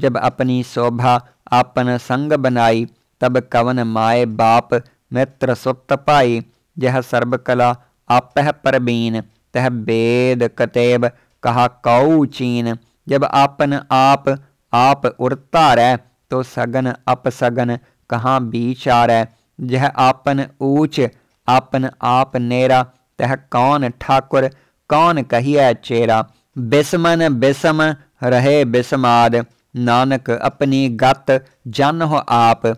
जब अपनी शोभा आपन संग बनाई तब कवन माए बाप मित्र सुप्त पाई यह सर्वकला आपह परबीन तह वेद कतेब कहा कऊ चीन जब आपन आप आप उड़ता तो सगन अपसगन कहाँ बीचार जह आपन ऊच आपन आप नेरा तह कौन ठाकुर कौन कहिए चेरा बिस्मन बिस्म रहे बिस्माद ਨਾਨਕ ਆਪਣੀ ਗਤ ਜਨ ਹੋ ਆਪ